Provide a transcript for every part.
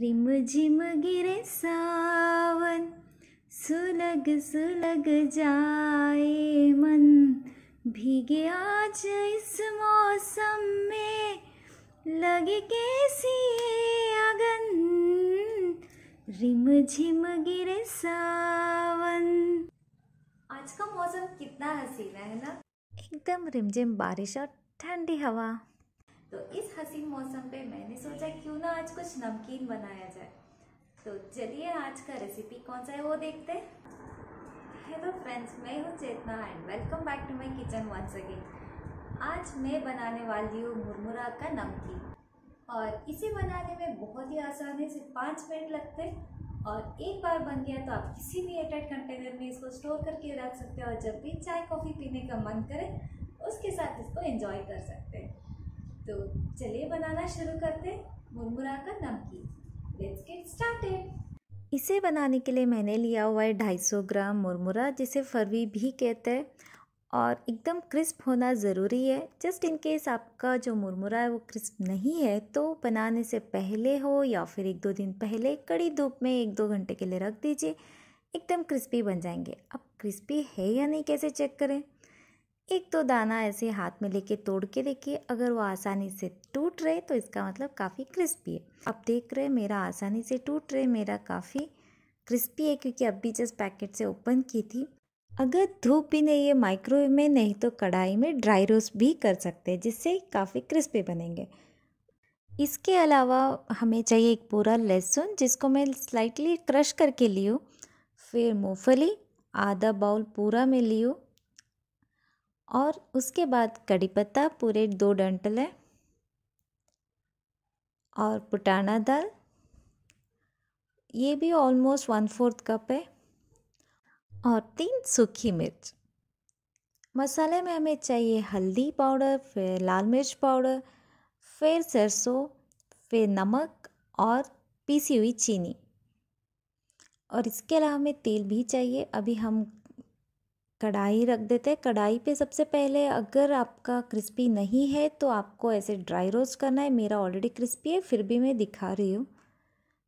rim झिम गिरे सावन सुलग सुलग जाए मन भीगे आज इस मौसम में लगे कैसी अगन रिम झिम गिरे सावन आज का मौसम कितना हसीना है ना एकदम रिमझिम बारिश और ठंडी हवा तो इस हसीन मौसम पे मैंने सोचा क्यों ना आज कुछ नमकीन बनाया जाए तो चलिए आज का रेसिपी कौन सा है वो देखते हैं हेलो फ्रेंड्स मैं हूँ Chetna and welcome back to my kitchen once again आज मैं बनाने वाली हूँ मुरमुरा का नमकीन और इसे बनाने में बहुत ही आसान है सिर्फ पाँच मिनट लगते हैं और एक बार बन गया तो आप किसी भी एयरटाइट कंटेनर में इसको स्टोर करके रख सकते हैं और जब भी चाय कॉफ़ी पीने का मन करे उसके साथ इसको एंजॉय कर सकते तो चलिए बनाना शुरू करते मुरमुरा का नमकीन लेट्स गेट स्टार्टेड इसे बनाने के लिए मैंने लिया हुआ है ढाई सौ ग्राम मुरमुरा जिसे फरवी भी कहते हैं और एकदम क्रिस्प होना ज़रूरी है जस्ट इन केस आपका जो मुरमुरा है वो क्रिस्प नहीं है तो बनाने से पहले हो या फिर एक दो दिन पहले कड़ी धूप में एक दो घंटे के लिए रख दीजिए एकदम क्रिस्पी बन जाएंगे अब क्रिस्पी है या नहीं कैसे चेक करें एक दो दाना ऐसे हाथ में लेके तोड़ के देखिए अगर वो आसानी से टूट रहे तो इसका मतलब काफ़ी क्रिस्पी है अब देख रहे हैं मेरा आसानी से टूट रहे मेरा काफ़ी क्रिस्पी है क्योंकि अभी जस्ट पैकेट से ओपन की थी अगर धूप भी नहीं है माइक्रोवेव में नहीं तो कढ़ाई में ड्राई रोस्ट भी कर सकते हैं जिससे काफ़ी क्रिस्पी बनेंगे इसके अलावा हमें चाहिए एक पूरा लहसुन जिसको मैं स्लाइटली क्रश करके ली हूँ फिर मूँगफली आधा बाउल पूरा में ली हूँ और उसके बाद कड़ी पत्ता पूरे दो डंटल है और पुटाना दाल ये भी ऑलमोस्ट वन फोर्थ कप है और तीन सूखी मिर्च मसाले में हमें चाहिए हल्दी पाउडर फिर लाल मिर्च पाउडर फिर सरसों फिर नमक और पीसी हुई चीनी और इसके अलावा हमें तेल भी चाहिए अभी हम कढ़ाई रख देते हैं कढ़ाई पे सबसे पहले अगर आपका क्रिस्पी नहीं है तो आपको ऐसे ड्राई रोस्ट करना है मेरा ऑलरेडी क्रिस्पी है फिर भी मैं दिखा रही हूँ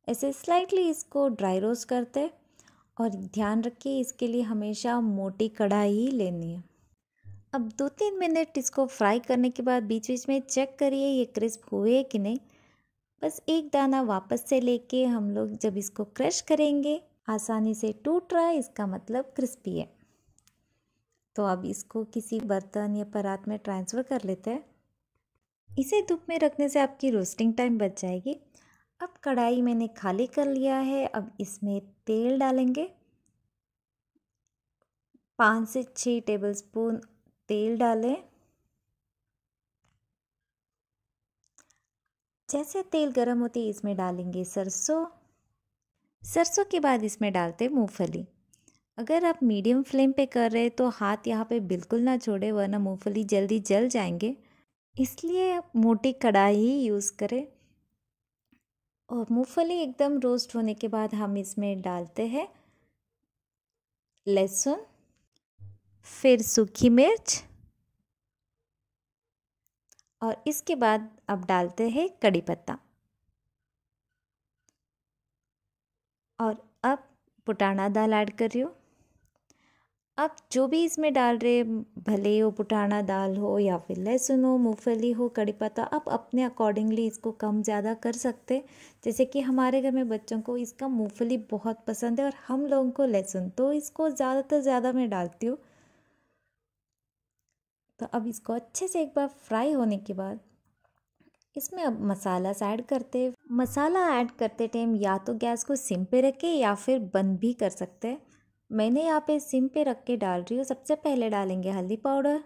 ऐसे स्लाइटली इसको ड्राई रोस्ट करते हैं और ध्यान रखिए इसके लिए हमेशा मोटी कढ़ाई लेनी है अब दो तीन मिनट इसको फ्राई करने के बाद बीच बीच में चेक करिए ये क्रिस्प हुए कि नहीं बस एक दाना वापस से लेके हम लोग जब इसको क्रश करेंगे आसानी से टूट रहा है इसका मतलब क्रिस्पी है तो अब इसको किसी बर्तन या परात में ट्रांसफ़र कर लेते हैं इसे धूप में रखने से आपकी रोस्टिंग टाइम बच जाएगी अब कढ़ाई मैंने खाली कर लिया है अब इसमें तेल डालेंगे पाँच से छः टेबलस्पून तेल डालें जैसे तेल गर्म होते इसमें डालेंगे सरसों सरसों के बाद इसमें डालते मूंगफली अगर आप मीडियम फ्लेम पे कर रहे हैं तो हाथ यहाँ पे बिल्कुल ना छोड़े वरना मूंगफली जल्दी जल जाएंगे इसलिए मोटी कढ़ाई ही यूज़ करें और मूंगफली एकदम रोस्ट होने के बाद हम इसमें डालते हैं लहसुन फिर सूखी मिर्च और इसके बाद अब डालते हैं कड़ी पत्ता और अब पुटाना दाल ऐड कर रही हूँ आप जो भी इसमें डाल रहे भले वो पुटाना दाल हो या फिर लहसुन हो मूँगफली हो कड़ी पत्ता आप अपने अकॉर्डिंगली इसको कम ज़्यादा कर सकते जैसे कि हमारे घर में बच्चों को इसका मूँगफली बहुत पसंद है और हम लोगों को लहसुन तो इसको ज़्यादातर ज़्यादा मैं डालती हूँ तो अब इसको अच्छे से एक बार फ्राई होने के बाद इसमें अब मसाला ऐड करते मसाला ऐड करते टाइम या तो गैस को सिम पे रखें या फिर बंद भी कर सकते हैं मैंने यहाँ पे सिम पे रख के डाल रही हूँ सबसे पहले डालेंगे हल्दी पाउडर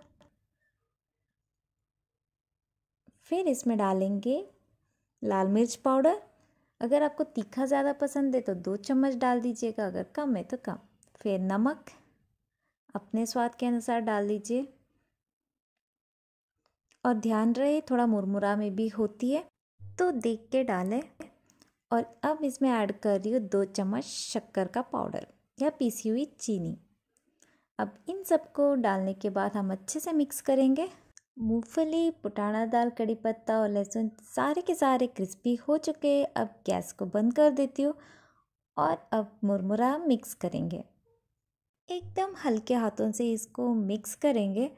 फिर इसमें डालेंगे लाल मिर्च पाउडर अगर आपको तीखा ज़्यादा पसंद है तो दो चम्मच डाल दीजिएगा अगर कम है तो कम फिर नमक अपने स्वाद के अनुसार डाल दीजिए और ध्यान रहे थोड़ा मुरमुरा में भी होती है तो देख के डालें और अब इसमें ऐड कर रही हूँ दो चम्मच शक्कर का पाउडर या पीसी हुई चीनी अब इन सबको डालने के बाद हम अच्छे से मिक्स करेंगे मूंगफली पुटाना दाल कड़ी पत्ता और लहसुन सारे के सारे क्रिस्पी हो चुके अब गैस को बंद कर देती हूँ और अब मुरमुरा मिक्स करेंगे एकदम हल्के हाथों से इसको मिक्स करेंगे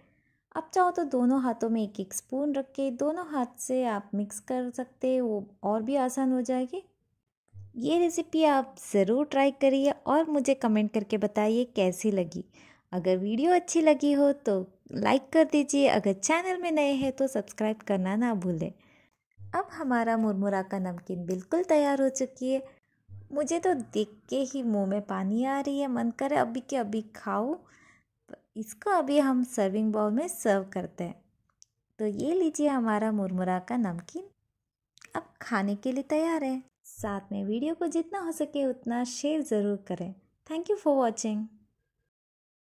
आप चाहो तो दोनों हाथों में एक एक स्पून रख के दोनों हाथ से आप मिक्स कर सकते वो और भी आसान हो जाएगी ये रेसिपी आप ज़रूर ट्राई करिए और मुझे कमेंट करके बताइए कैसी लगी अगर वीडियो अच्छी लगी हो तो लाइक कर दीजिए अगर चैनल में नए हैं तो सब्सक्राइब करना ना भूलें अब हमारा मुरमुरा का नमकीन बिल्कुल तैयार हो चुकी है मुझे तो देख के ही मुंह में पानी आ रही है मन करे अभी के अभी खाओ इसको अभी हम सर्विंग बाउल में सर्व करते हैं तो ये लीजिए हमारा मुरमुरा का नमकीन अब खाने के लिए तैयार है साथ में वीडियो को जितना हो सके उतना शेयर ज़रूर करें थैंक यू फॉर वॉचिंग